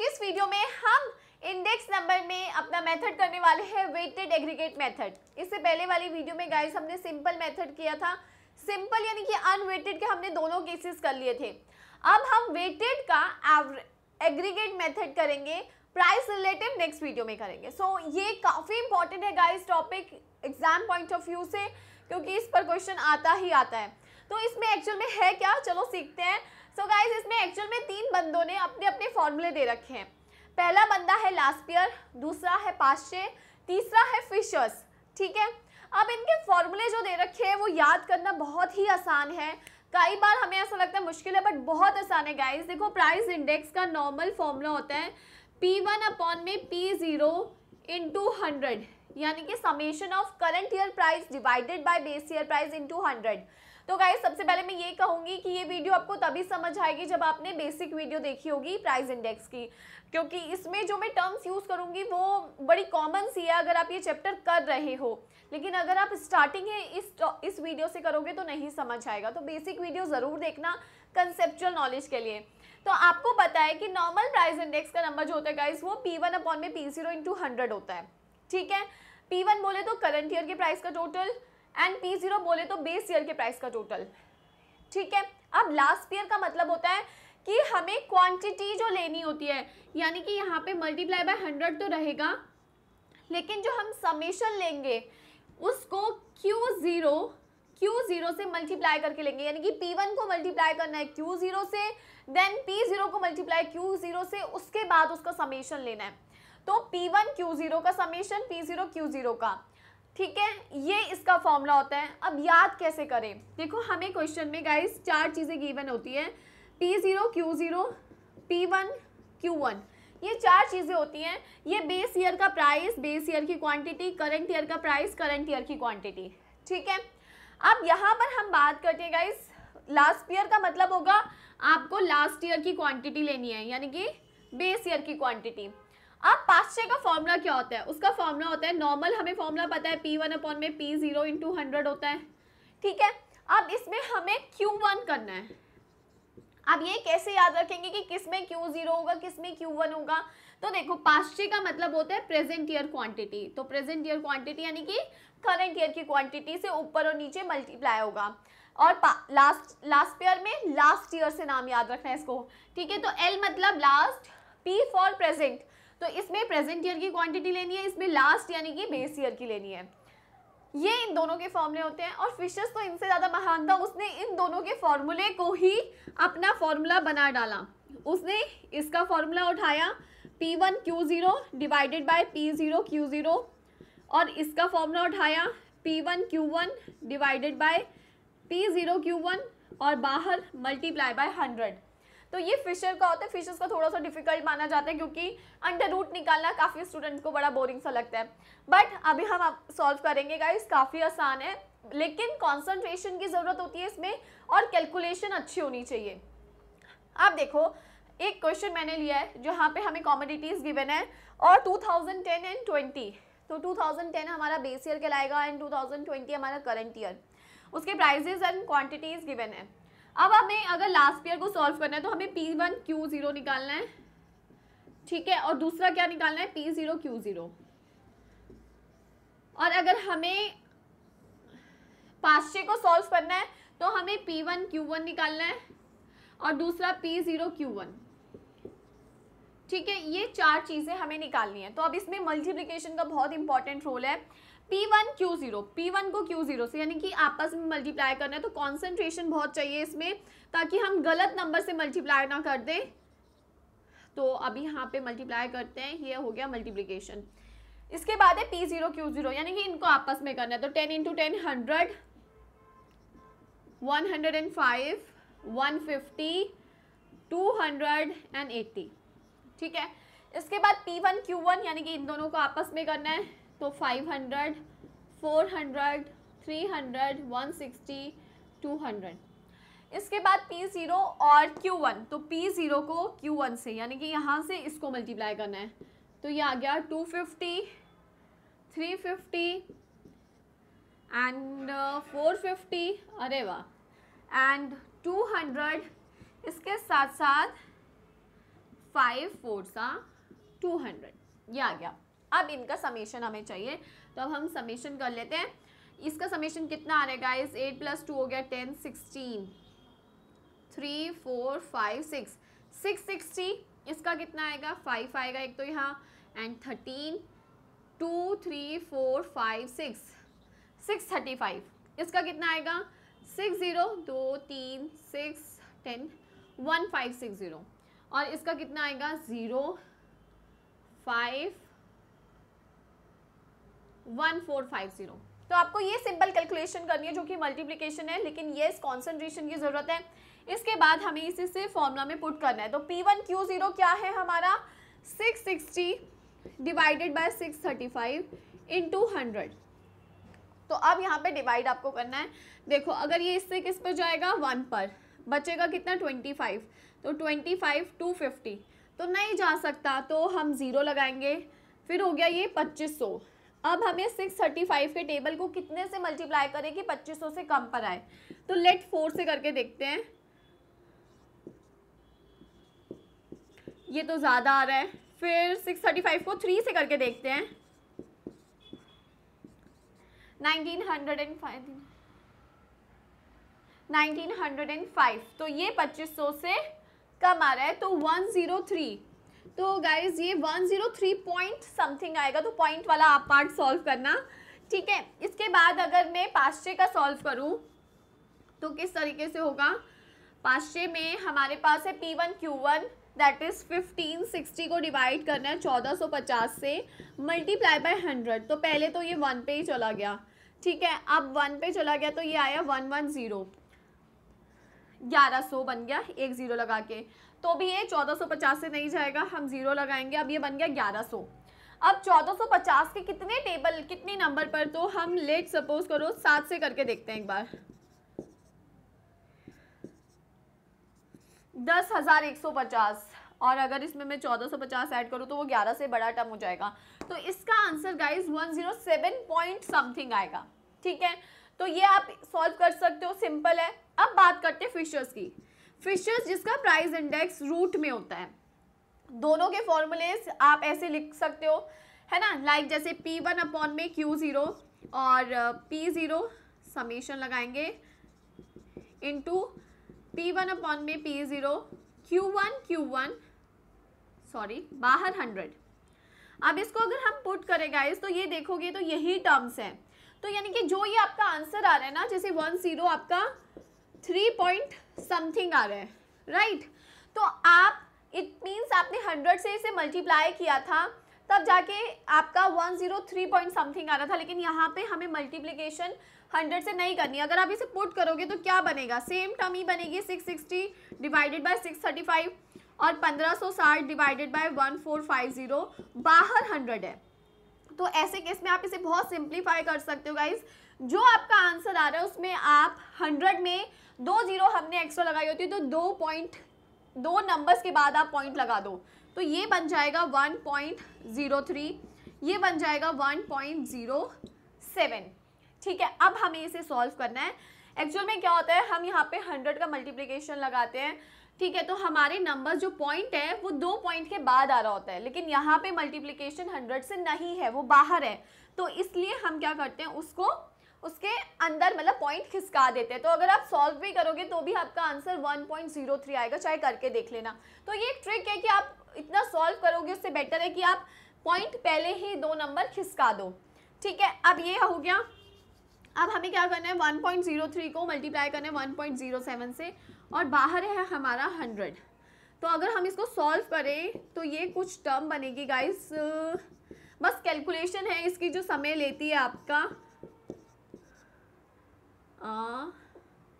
की इस वीडियो में हम इंडेक्स नंबर में अपना मेथड करने वाले हैं वेटेड एग्रीगेट मेथड इससे पहले वाली वीडियो में गाइस हमने सिंपल मेथड किया था सिंपल यानी कि अनवेटेड के हमने दोनों केसेस कर लिए थे अब हम वेटेड का एग्रीगेट मेथड करेंगे प्राइस रिलेटिव नेक्स्ट वीडियो में करेंगे सो so, ये काफ़ी इंपॉर्टेंट है guys topic exam point of view से क्योंकि इस पर क्वेश्चन आता ही आता है तो इसमें एक्चुअल में है क्या चलो सीखते हैं सो so गाइज इसमें एक्चुअल में तीन बंदों ने अपने अपने फॉर्मूले दे रखे हैं पहला बंदा है लास्पियर दूसरा है पाश्चे तीसरा है फिशर्स ठीक है अब इनके फॉर्मूले जो दे रखे हैं वो याद करना बहुत ही आसान है कई बार हमें ऐसा लगता है मुश्किल है बट बहुत आसान है गाइज देखो प्राइस इंडेक्स का नॉर्मल फॉर्मूला होता है पी वन अपॉन में P zero into hundred यानी कि summation of current year price divided by base year price to hundred तो गाइज सबसे पहले मैं ये कहूँगी कि ये वीडियो आपको तभी समझ आएगी जब आपने बेसिक वीडियो देखी होगी प्राइस इंडेक्स की क्योंकि इसमें जो मैं टर्म्स यूज़ करूँगी वो बड़ी कॉमन सी है अगर आप ये चैप्टर कर रहे हो लेकिन अगर आप स्टार्टिंग है इस इस वीडियो से करोगे तो नहीं समझ आएगा तो बेसिक वीडियो ज़रूर देखना कंसेप्चुअल नॉलेज के लिए तो आपको पता है कि नॉर्मल प्राइस इंडेक्स का नंबर जो होता है गाइज वो पी वन अपॉन में पी जीरो इंटू हंड्रेड होता है ठीक है पी वन बोले तो करंट ईयर के प्राइस का टोटल एंड पी जीरो बोले तो बेस ईयर के प्राइस का टोटल ठीक है अब लास्ट ईयर का मतलब होता है कि हमें क्वांटिटी जो लेनी होती है यानी कि यहाँ पे मल्टीप्लाई बाय हंड्रेड तो रहेगा लेकिन जो हम समेशन लेंगे उसको क्यू ज़ीरो क्यू ज़ीरो से मल्टीप्लाई करके लेंगे यानी कि पी वन को मल्टीप्लाई करना है क्यू ज़ीरो से देन पी ज़ीरो को मल्टीप्लाई क्यू ज़ीरो से उसके बाद उसका समेशन लेना है तो पी वन क्यू ज़ीरो का summation P zero Q zero का ठीक है ये इसका फॉर्मूला होता है अब याद कैसे करें देखो हमें क्वेश्चन में गाइस चार चीज़ें गिवन होती हैं P zero Q zero P one Q one ये चार चीज़ें होती हैं ये बेस ईयर का प्राइस बेस ईयर की क्वांटिटी करंट ईयर का प्राइस करंट ईयर की क्वांटिटी ठीक है अब यहाँ पर हम बात करते हैं गाइस लास्ट ईयर का मतलब होगा आपको लास्ट ईयर की क्वांटिटी लेनी है यानी कि बेस ईयर की क्वांटिटी अब पास्चे का फॉर्मूला क्या होता है उसका फॉर्मूला होता है नॉर्मल हमें फॉर्मूला पता है पी वन अपॉन में पी जीरो इंटू हंड्रेड होता है ठीक है अब इसमें हमें क्यू वन करना है अब ये कैसे याद रखेंगे कि किस में क्यू जीरो होगा किस में क्यू वन होगा तो देखो पास्चे का मतलब होता है प्रेजेंट ईयर क्वांटिटी तो प्रेजेंट ईयर क्वांटिटी यानी कि करेंट ईयर की क्वांटिटी से ऊपर और नीचे मल्टीप्लाई होगा और लास्ट लास्ट ईयर में लास्ट ईयर से नाम याद रखना है इसको ठीक है तो एल मतलब लास्ट पी फॉर प्रेजेंट तो इसमें प्रेजेंट ईयर की क्वांटिटी लेनी है इसमें लास्ट यानी कि बेस ईयर की लेनी है ये इन दोनों के फॉर्मूले होते हैं और फिशर्स तो इनसे ज़्यादा महान था उसने इन दोनों के फॉर्मूले को ही अपना फॉर्मूला बना डाला उसने इसका फॉर्मूला उठाया P one Q zero divided by P zero Q zero और इसका फॉर्मूला उठाया P one Q one divided by P zero Q one और बाहर मल्टीप्लाई बाय हंड्रेड तो ये फिशर का होता है फिशर्स का थोड़ा सा डिफिकल्ट माना जाता है क्योंकि अंडर रूट निकालना काफ़ी स्टूडेंट्स को बड़ा बोरिंग सा लगता है बट अभी हम आप सॉल्व करेंगे गाइस काफ़ी आसान है लेकिन कॉन्सेंट्रेशन की ज़रूरत होती है इसमें और कैलकुलेशन अच्छी होनी चाहिए आप देखो एक क्वेश्चन मैंने लिया है जहाँ पे हमें कॉमोडिटीज़ गिवन है और टेन एंड ट्वेंटी तो 2010 हमारा बेस ईयर कहलाएगा एंड 2020 हमारा करंट ईयर उसके प्राइजेज एंड क्वान्टिटीज़ गिवन है अब हमें अगर लास्ट पेयर को सॉल्व करना है तो हमें पी वन क्यू ज़ीरो निकालना है ठीक है और दूसरा क्या निकालना है पी ज़ीरो क्यू ज़ीरो और अगर हमें पाश्चे को सॉल्व करना है तो हमें पी वन क्यू वन निकालना है और दूसरा पी ज़ीरो क्यू वन ठीक है ये चार चीज़ें हमें निकालनी है तो अब इसमें मल्टीप्लीकेशन का बहुत इंपॉर्टेंट रोल है P1 Q0 P1 को Q0 से यानी कि आपस में मल्टीप्लाई करना है तो कॉन्सेंट्रेशन बहुत चाहिए इसमें ताकि हम गलत नंबर से मल्टीप्लाई ना कर दें तो अभी यहाँ पे मल्टीप्लाई करते हैं ये हो गया मल्टीप्लीकेशन इसके बाद है पी जीरो क्यू जीरो यानी कि इनको आपस में करना है तो ten into ten hundred one hundred and five one fifty two hundred and eighty ठीक है इसके बाद पी वन क्यू वन यानी कि इन दोनों को आपस में करना है तो 500, 400, 300, 160, 200 इसके बाद P0 और Q1 तो P0 को Q1 से यानी कि यहाँ से इसको मल्टीप्लाई करना है तो ये आ गया 250, 350 एंड uh, 450 अरे वाह एंड 200 इसके साथ साथ फाइव फोर सा टू हंड्रेड ये आ गया अब इनका समेशन हमें चाहिए तो अब हम समेशन कर लेते हैं इसका समेशन कितना आ रहेगा इस एट प्लस टू हो गया ten sixteen three four five six six sixty इसका कितना आएगा फाइव आएगा एक तो यहाँ and thirteen two three four five six six thirty five इसका कितना आएगा सिक्स ज़ीरो दो तीन six ten one five six zero और इसका कितना आएगा zero five one four five zero तो आपको ये सिंपल कैलकुलेशन करनी है जो कि मल्टीप्लीकेशन है लेकिन ये इस कॉन्सेंट्रेशन की ज़रूरत है इसके बाद हमें इसे सिर्फ फॉर्मूला में पुट करना है तो पी वन क्यू ज़ीरो क्या है हमारा six sixty divided by six thirty five two hundred तो अब यहाँ पे डिवाइड आपको करना है देखो अगर ये इससे किस पर जाएगा वन पर बचेगा कितना ट्वेंटी फाइव तो ट्वेंटी फाइव टू फिफ्टी तो नहीं जा सकता तो हम ज़ीरो लगाएंगे फिर हो गया ये पच्चीस सौ अब हमें 635 के टेबल को कितने से मल्टीप्लाई करें कि 2500 से कम पर आए तो लेट फोर से करके देखते हैं ये तो ज़्यादा आ रहा है फिर 635 को थ्री से करके देखते हैं 1905 1905 तो ये 2500 से कम आ रहा है तो 103 तो गाइज ये one zero three point something आएगा तो पॉइंट वाला आप पार्ट सॉल्व करना ठीक है इसके बाद अगर मैं पास्चे का सॉल्व करूँ तो किस तरीके से होगा पास्चे में हमारे पास है P one Q one that is fifteen sixty को डिवाइड करना है चौदह सौ पचास से मल्टीप्लाई बाय हंड्रेड तो पहले तो ये वन पे ही चला गया ठीक है अब वन पे चला गया तो ये आया वन वन ज़ीरो ग्यारह सौ बन गया एक ज़ीरो लगा के तो भी ये 1450 से नहीं जाएगा हम ज़ीरो लगाएंगे अब ये बन गया 1100 अब 1450 के कितने टेबल कितने नंबर पर तो हम लेट सपोज करो सात से करके देखते हैं एक बार दस हज़ार एक सौ पचास और अगर इसमें मैं चौदह सौ पचास ऐड करूँ तो वो ग्यारह से बड़ा टर्म हो जाएगा तो इसका answer guys one zero seven point something आएगा ठीक है तो ये आप सॉल्व कर सकते हो सिंपल है अब बात करते हैं फिशर्स की फिशर्स जिसका प्राइस इंडेक्स रूट में होता है दोनों के फॉर्मूलेस आप ऐसे लिख सकते हो है ना लाइक जैसे पी वन अपॉन में क्यू ज़ीरो और पी ज़ीरो समीशन लगाएंगे टू पी वन अपॉन में P zero Q one Q one sorry बाहर हंड्रेड अब इसको अगर हम पुट करें गाइस तो ये देखोगे तो यही टर्म्स हैं तो यानी कि जो ये आपका आंसर आ रहा है ना जैसे वन ज़ीरो आपका थ्री पॉइंट समथिंग आ रहा है राइट तो आप इट मीन्स आपने हंड्रेड से इसे मल्टीप्लाई किया था तब जाके आपका one zero three point something आ रहा था लेकिन यहाँ पे हमें मल्टीप्लिकेशन हंड्रेड से नहीं करनी अगर आप इसे पुट करोगे तो क्या बनेगा सेम टर्म ही बनेगी six sixty divided by six thirty five और पंद्रह सौ साठ divided by one four five zero बाहर हंड्रेड है तो ऐसे केस में आप इसे बहुत सिंप्लीफाई कर सकते हो गाइज जो आपका आंसर आ रहा है उसमें आप हंड्रेड में दो जीरो हमने एक्स्ट्रा लगाई होती है तो दो पॉइंट दो नंबर्स के बाद आप पॉइंट लगा दो तो ये बन जाएगा वन पॉइंट ज़ीरो थ्री ये बन जाएगा वन पॉइंट ज़ीरो सेवन ठीक है अब हमें इसे सॉल्व करना है एक्चुअल में क्या होता है हम यहाँ पे हंड्रेड का मल्टीप्लिकेशन लगाते हैं ठीक है तो हमारे नंबर जो पॉइंट है वो दो पॉइंट के बाद आ रहा होता है लेकिन यहाँ पे मल्टीप्लिकेशन हंड्रेड से नहीं है वो बाहर है तो इसलिए हम क्या करते हैं उसको उसके अंदर मतलब पॉइंट खिसका देते हैं तो अगर आप सॉल्व भी करोगे तो भी आपका आंसर 1.03 आएगा चाहे करके देख लेना तो ये एक ट्रिक है कि आप इतना सॉल्व करोगे उससे बेटर है कि आप पॉइंट पहले ही दो नंबर खिसका दो ठीक है अब ये हो गया अब हमें क्या करना है 1.03 को मल्टीप्लाई करना है वन से और बाहर है हमारा हंड्रेड तो अगर हम इसको सॉल्व करें तो ये कुछ टर्म बनेगी गाइस बस कैलकुलेशन है इसकी जो समय लेती है आपका आ,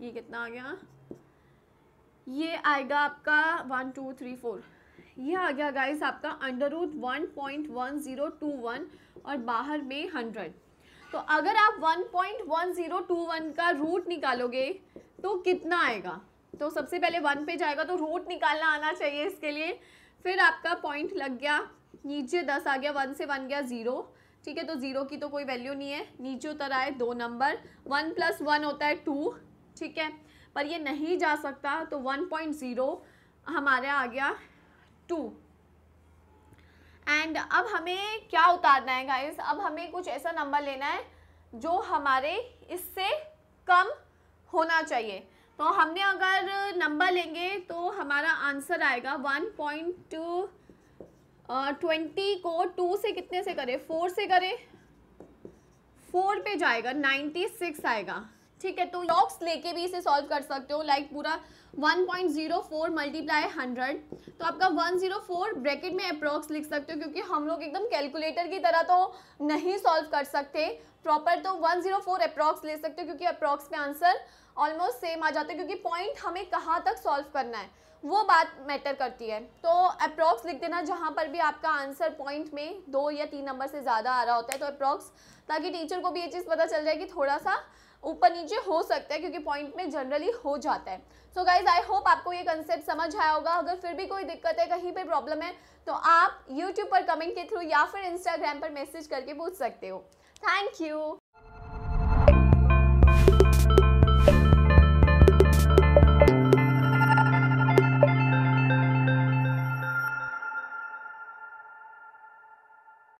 ये कितना आ गया ये आएगा आपका वन टू थ्री फोर ये आ गया गाइस आपका under root one point one zero two one और बाहर में हंड्रेड तो अगर आप one point one zero two one का रूट निकालोगे तो कितना आएगा तो सबसे पहले वन पे जाएगा तो रूट निकालना आना चाहिए इसके लिए फिर आपका पॉइंट लग गया नीचे दस आ गया वन से वन गया ज़ीरो ठीक है तो ज़ीरो की तो कोई वैल्यू नहीं है नीचे उतर आए दो नंबर वन प्लस वन होता है टू ठीक है पर ये नहीं जा सकता तो वन पॉइंट ज़ीरो हमारे आ गया टू एंड अब हमें क्या उतारना है गाइस अब हमें कुछ ऐसा नंबर लेना है जो हमारे इससे कम होना चाहिए तो हमने अगर नंबर लेंगे तो हमारा आंसर आएगा वन पॉइंट टू ट्वेंटी को टू से कितने से करें फोर से करें फोर पे जाएगा नाइन्टी सिक्स आएगा ठीक है तो लॉक्स लेके भी इसे सॉल्व कर सकते हो लाइक पूरा 1.04 मल्टीप्लाई हंड्रेड तो आपका 104 ब्रैकेट में अप्रोक्स लिख सकते हो क्योंकि हम लोग एकदम कैलकुलेटर की तरह तो नहीं सॉल्व कर सकते प्रॉपर तो 104 अप्रॉक्स ले सकते हो क्योंकि अप्रॉक्स में आंसर ऑलमोस्ट सेम आ जाता है क्योंकि पॉइंट हमें कहाँ तक सॉल्व करना है वो बात मैटर करती है तो अप्रोक्स लिख देना जहाँ पर भी आपका आंसर पॉइंट में दो या तीन नंबर से ज़्यादा आ रहा होता है तो अप्रोक्स ताकि टीचर को भी ये चीज़ पता चल जाए कि थोड़ा सा ऊपर नीचे हो सकता है क्योंकि पॉइंट में जनरली हो जाता है सो गाइज आई होप आपको ये कंसेप्ट समझ आया होगा अगर फिर भी कोई दिक्कत है कहीं पर प्रॉब्लम है तो आप यूट्यूब पर कमेंट के थ्रू या फिर इंस्टाग्राम पर मैसेज करके पूछ सकते हो थैंक यू